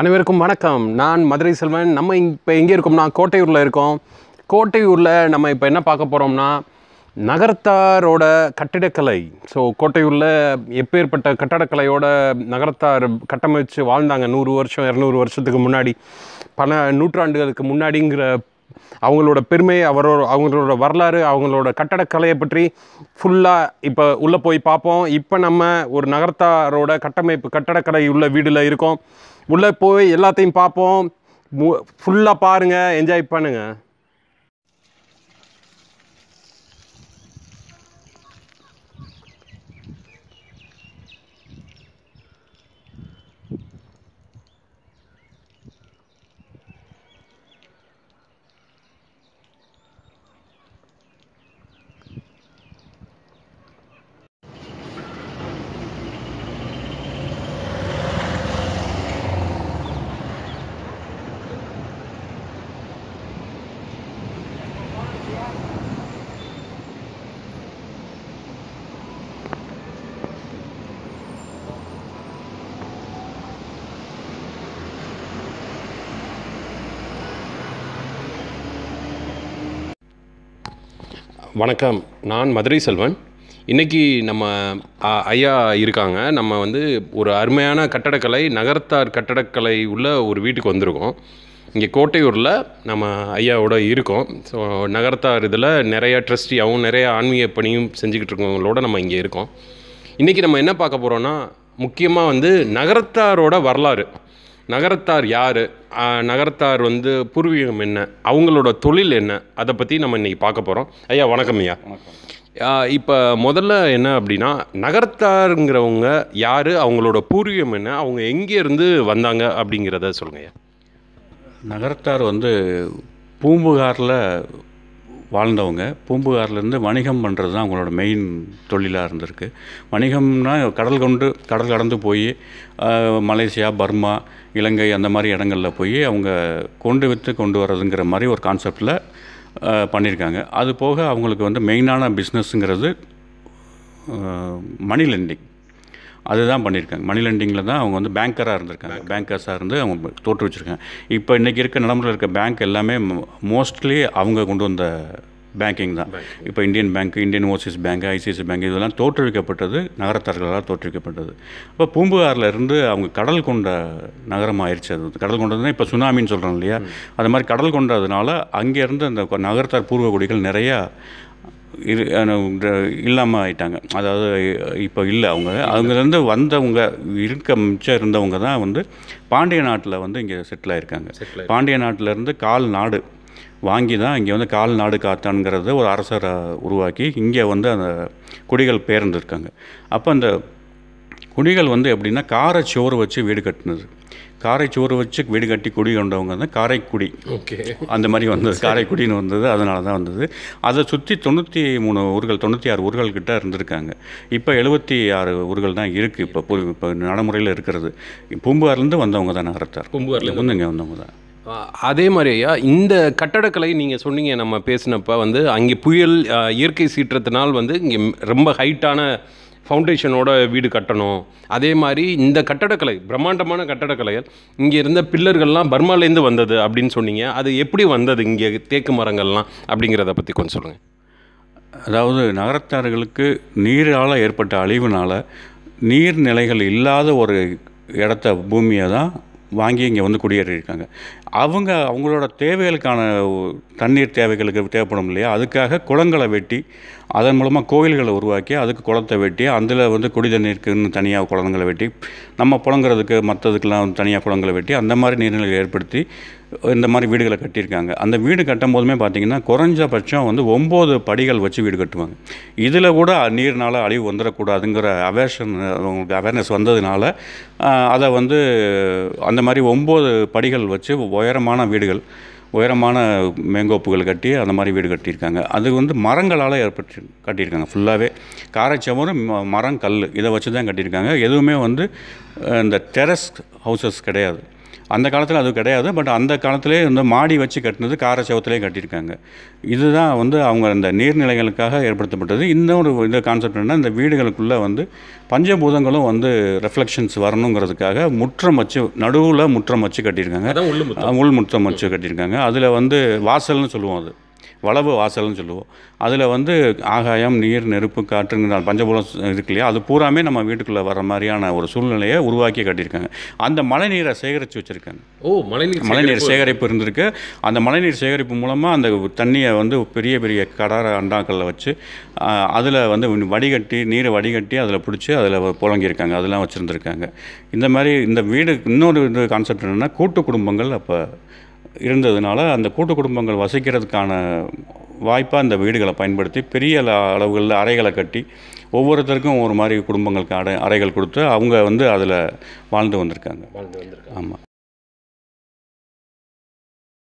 அனைவருக்கும் வணக்கம் நான் மதுரை செல்வன் நம்ம இப்போ எங்கே இருக்கோம்னா கோட்டையூரில் இருக்கோம் கோட்டையூரில் நம்ம இப்போ என்ன பார்க்க போகிறோம்னா நகரத்தாரோட கட்டிடக்கலை ஸோ கோட்டையூரில் எப்பேற்பட்ட கட்டடக்கலையோட நகரத்தார் கட்டமைச்சு வாழ்ந்தாங்க நூறு வருஷம் இரநூறு வருஷத்துக்கு முன்னாடி பல நூற்றாண்டுகளுக்கு முன்னாடிங்கிற அவங்களோட பெருமை அவரோட அவங்களோட வரலாறு அவங்களோட கட்டடக்கலையை பற்றி ஃபுல்லாக இப்போ உள்ளே போய் பார்ப்போம் இப்போ நம்ம ஒரு நகரத்தாரோட கட்டமைப்பு கட்டடக்கலை உள்ள வீடில் இருக்கோம் உள்ளே போய் எல்லாத்தையும் பார்ப்போம் ஃபுல்லாக பாருங்கள் என்ஜாய் பண்ணுங்கள் வணக்கம் நான் மதுரை செல்வன் இன்றைக்கி நம்ம ஐயா இருக்காங்க நம்ம வந்து ஒரு அருமையான கட்டடக்கலை நகரத்தார் கட்டடக்கலை உள்ள ஒரு வீட்டுக்கு வந்திருக்கோம் இங்கே கோட்டையூரில் நம்ம ஐயாவோட இருக்கோம் ஸோ நகரத்தார் இதில் நிறையா ட்ரஸ்டியாகவும் நிறையா ஆன்மீக பணியும் செஞ்சுக்கிட்டு இருக்கவங்களோட நம்ம இங்கே இருக்கோம் இன்றைக்கி நம்ம என்ன பார்க்க போகிறோன்னா முக்கியமாக வந்து நகரத்தாரோட வரலாறு நகரத்தார் யார் நகரத்தார் வந்து பூர்வீகம் என்ன அவங்களோட தொழில் என்ன அதை பற்றி நம்ம இன்றைக்கி பார்க்க போகிறோம் ஐயா வணக்கம் ஐயா இப்போ முதல்ல என்ன அப்படின்னா நகரத்தாருங்கிறவங்க யார் அவங்களோட பூர்வீகம் என்ன அவங்க எங்கேருந்து வந்தாங்க அப்படிங்கிறத சொல்லுங்கள் ஐயா நகரத்தார் வந்து பூம்புகாரில் வாழ்ந்தவங்க பூம்புகார்லேருந்து வணிகம் பண்ணுறது தான் அவங்களோட மெயின் தொழிலாக இருந்திருக்கு வணிகம்னா கடல் கொண்டு கடல் கடந்து போய் மலேசியா பர்மா இலங்கை அந்த மாதிரி இடங்களில் போய் அவங்க கொண்டு விற்று கொண்டு வர்றதுங்கிற மாதிரி ஒரு கான்செப்டில் பண்ணியிருக்காங்க அது போக அவங்களுக்கு வந்து மெயினான பிஸ்னஸ்ஸுங்கிறது மணி லெண்டிங் அதுதான் பண்ணியிருக்காங்க மணி லெண்டிங்கில் தான் அவங்க வந்து பேங்கராக இருந்திருக்காங்க பேங்கர்ஸாக இருந்து அவங்க தோற்று வச்சுருக்காங்க இப்போ இன்றைக்கி இருக்க நடைமுறையில் இருக்க பேங்க் எல்லாமே மோஸ்ட்லி அவங்க கொண்டு வந்த பேங்கிங் தான் இப்போ Indian bank Indian overseas bank ICICI bank இதெல்லாம் தோற்றுவிக்கப்பட்டது நகரத்தார்களால் தோற்றுவிக்கப்பட்டது இப்போ பூம்புகாரில் இருந்து அவங்க கடல் கொண்ட நகரம் ஆயிடுச்சு அது கடல் கொண்டதுன்னா இப்போ சுனாமின்னு சொல்கிறோம் இல்லையா அது மாதிரி கடல் கொண்டதுனால அங்கேருந்து அந்த நகரத்தார் பூர்வ குடிகள் நிறையா இரு இல்லாமல் ஆயிட்டாங்க அதாவது இப்போ இல்லை அவங்க அவங்கலேருந்து வந்தவங்க இருக்க மிச்சம் இருந்தவங்க தான் வந்து பாண்டிய நாட்டில் வந்து இங்கே செட்டில் ஆயிருக்காங்க பாண்டிய நாட்டிலேருந்து கால் நாடு வாங்கி தான் இங்கே வந்து கால் நாடு காத்தான்கிறத ஒரு அரசரை உருவாக்கி இங்கே வந்து அந்த குடிகள் பேர்ந்துருக்காங்க அப்போ அந்த குடிகள் வந்து எப்படின்னா காரை சோறு வச்சு வீடு கட்டினது காரை சோறு வச்சு வீடு கட்டி குடி கொண்டவங்க வந்து காரைக்குடி ஓகே அந்த மாதிரி வந்தது காரைக்குடின்னு வந்தது அதனால தான் வந்தது அதை சுற்றி தொண்ணூற்றி மூணு ஊர்கள் தொண்ணூற்றி ஆறு ஊர்கள் இருந்திருக்காங்க இப்போ எழுபத்தி ஆறு ஊர்கள் தான் இருக்குது இப்போ இப்போ நடைமுறையில் இருக்கிறது பூம்புகார்லேருந்து வந்தவங்க தான் நகரத்தார் வந்து இங்கே வந்தவங்க தான் அதே மாதிரியா இந்த கட்டடக்கலை நீங்கள் சொன்னீங்க நம்ம பேசினப்ப வந்து அங்கே புயல் இயற்கை சீற்றத்தினால் வந்து இங்கே ரொம்ப ஹைட்டான ஃபவுண்டேஷனோட வீடு கட்டணும் அதே மாதிரி இந்த கட்டடக்கலை பிரம்மாண்டமான கட்டடக்கலை இங்கே இருந்த பில்லர்கள்லாம் பர்மாலேருந்து வந்தது அப்படின்னு சொன்னீங்க அது எப்படி வந்தது இங்கே தேக்கு மரங்கள்லாம் அப்படிங்கிறத பற்றி கொஞ்சம் சொல்லுங்கள் அதாவது நகரத்தார்களுக்கு நீரால் ஏற்பட்ட அழிவுனால் நீர்நிலைகள் இல்லாத ஒரு இடத்த பூமியை தான் வாங்கி இங்கே வந்து குடியேறியிருக்காங்க அவங்க அவங்களோட தேவைகளுக்கான தண்ணீர் தேவைகளுக்கு தேவைப்படும் இல்லையா அதுக்காக குளங்களை வெட்டி அதன் மூலமாக கோயில்களை உருவாக்கி அதுக்கு குளத்தை வெட்டி அதில் வந்து குடி தண்ணீருக்குன்னு தனியாக குளங்களை வெட்டி நம்ம புழங்குறதுக்கு மற்றதுக்கெல்லாம் தனியாக குளங்களை வெட்டி அந்த மாதிரி நீர்நிலைகள் ஏற்படுத்தி இந்த மாதிரி வீடுகளை கட்டியிருக்காங்க அந்த வீடு கட்டும் போதுமே பார்த்திங்கன்னா குறைஞ்சபட்சம் வந்து ஒம்பது படிகள் வச்சு வீடு கட்டுவாங்க இதில் கூட நீர்னால் அழிவு வந்துடக்கூடாதுங்கிற அவேர்ஷன் அவங்களுக்கு அவேர்னஸ் வந்ததுனால அதை வந்து அந்த மாதிரி ஒம்பது படிகள் வச்சு உயரமான வீடுகள் உயரமான மேங்கோப்புகள் கட்டி அந்த மாதிரி வீடு கட்டியிருக்காங்க அது வந்து மரங்களால் ஏற்பட்டு கட்டியிருக்காங்க ஃபுல்லாகவே காரைச்சவரும் மரம் கல் இதை வச்சு தான் கட்டியிருக்காங்க எதுவுமே வந்து இந்த டெரஸ் ஹவுசஸ் கிடையாது அந்த காலத்தில் அது கிடையாது பட் அந்த காலத்திலே வந்து மாடி வச்சு கட்டினது கார சவத்திலே கட்டியிருக்காங்க இதுதான் வந்து அவங்க அந்த நீர்நிலைகளுக்காக ஏற்படுத்தப்பட்டது இன்னொரு இந்த கான்செப்ட் என்னென்னா இந்த வீடுகளுக்குள்ளே வந்து பஞ்சபூதங்களும் வந்து ரெஃப்ளெக்ஷன்ஸ் வரணுங்கிறதுக்காக முற்றம் வச்சு நடுவில் முற்றம் வச்சு கட்டியிருக்காங்க உள் முற்றம் வச்சு கட்டியிருக்காங்க அதில் வந்து வாசல்னு சொல்லுவோம் அது வளவு வாசல்னு சொல்லுவோம் அதில் வந்து ஆகாயம் நீர் நெருப்பு காற்றுங்கிற பஞ்சபூலம் இருக்கு இல்லையா அது பூராமே நம்ம வீட்டுக்குள்ளே வர மாதிரியான ஒரு சூழ்நிலையை உருவாக்கி காட்டியிருக்காங்க அந்த மழை நீரை சேகரித்து வச்சுருக்காங்க ஓ மழைநீர் மழைநீர் சேகரிப்பு இருந்திருக்கு அந்த மழைநீர் சேகரிப்பு மூலமாக அந்த தண்ணியை வந்து பெரிய பெரிய கடார அண்டாக்களில் வச்சு அதில் வந்து வடிகட்டி நீரை வடிகட்டி அதில் பிடிச்சி அதில் புழங்கியிருக்காங்க அதெல்லாம் வச்சுருந்துருக்காங்க இந்த மாதிரி இந்த வீடு இன்னொரு இது கான்செப்ட் என்னென்னா கூட்டு குடும்பங்கள் அப்போ இருந்ததுனால அந்த கூட்டு குடும்பங்கள் வசிக்கிறதுக்கான வாய்ப்பாக இந்த வீடுகளை பயன்படுத்தி பெரிய அளவுகளில் அறைகளை கட்டி ஒவ்வொருத்தருக்கும் ஒரு மாதிரி குடும்பங்களுக்கு அடை அறைகள் கொடுத்து அவங்க வந்து அதில் வாழ்ந்து வந்திருக்காங்க வாழ்ந்து வந்திருக்காங்க ஆமாம்